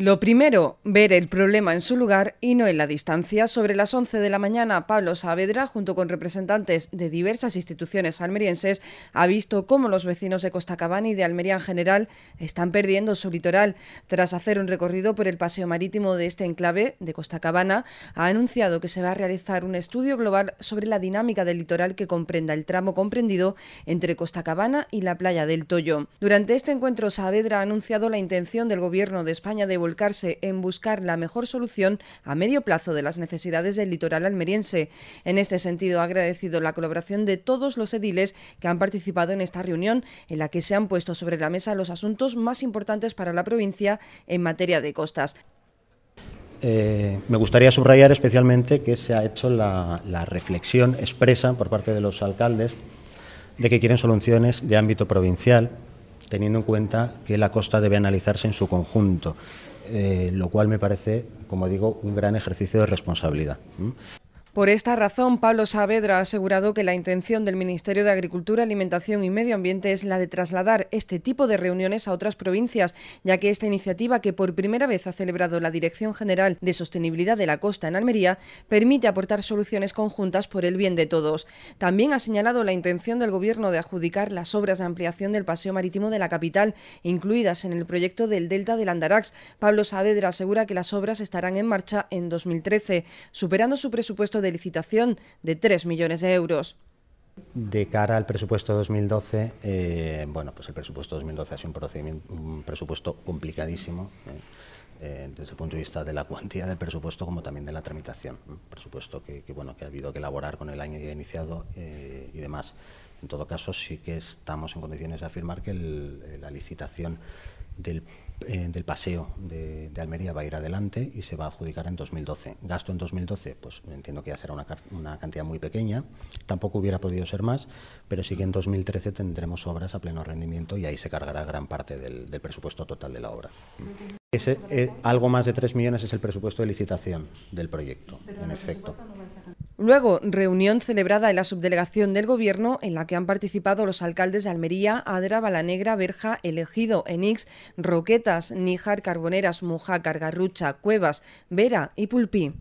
Lo primero, ver el problema en su lugar y no en la distancia. Sobre las 11 de la mañana, Pablo Saavedra, junto con representantes de diversas instituciones almerienses, ha visto cómo los vecinos de Costa Cabana y de Almería en general están perdiendo su litoral. Tras hacer un recorrido por el paseo marítimo de este enclave de Costa Cabana, ha anunciado que se va a realizar un estudio global sobre la dinámica del litoral que comprenda el tramo comprendido entre Costa Cabana y la playa del Toyo. Durante este encuentro, Saavedra ha anunciado la intención del Gobierno de España de en buscar la mejor solución a medio plazo de las necesidades del litoral almeriense. En este sentido, ha agradecido la colaboración de todos los ediles que han participado en esta reunión, en la que se han puesto sobre la mesa los asuntos más importantes para la provincia en materia de costas. Eh, me gustaría subrayar especialmente que se ha hecho la, la reflexión expresa por parte de los alcaldes de que quieren soluciones de ámbito provincial, teniendo en cuenta que la costa debe analizarse en su conjunto eh, lo cual me parece, como digo, un gran ejercicio de responsabilidad. Por esta razón, Pablo Saavedra ha asegurado que la intención del Ministerio de Agricultura, Alimentación y Medio Ambiente es la de trasladar este tipo de reuniones a otras provincias, ya que esta iniciativa que por primera vez ha celebrado la Dirección General de Sostenibilidad de la Costa en Almería permite aportar soluciones conjuntas por el bien de todos. También ha señalado la intención del Gobierno de adjudicar las obras de ampliación del paseo marítimo de la capital, incluidas en el proyecto del Delta del Andarax. Pablo Saavedra asegura que las obras estarán en marcha en 2013, superando su presupuesto de licitación de 3 millones de euros. De cara al presupuesto 2012, eh, bueno, pues el presupuesto 2012 ha sido un, procedimiento, presupuesto complicadísimo. Eh, eh, desde el punto de vista de la cuantía del presupuesto como también de la tramitación. Un presupuesto que, bueno, que ha habido que elaborar con el año ya iniciado y demás. En todo caso, sí que estamos en condiciones de afirmar que la licitación eh, del, paseo de, Almería va a ir adelante y se va a adjudicar en 2012. Gasto en 2012, pues entiendo que ya será una, cantidad muy pequeña, tampoco hubiera podido ser más, pero sí que en 2013 tendremos obras a pleno rendimiento y ahí se cargará gran parte del, presupuesto total de la obra. Eh, algo más de 3 millones es el presupuesto de licitación del proyecto, en efecto. Luego, reunión celebrada en la subdelegación del Gobierno en la que han participado los alcaldes de Almería, Adra, Balanegra, Verja, Elegido, Enix, Roquetas, Níjar, Carboneras, Mujá, Cargarrucha, Cuevas, Vera y Pulpí.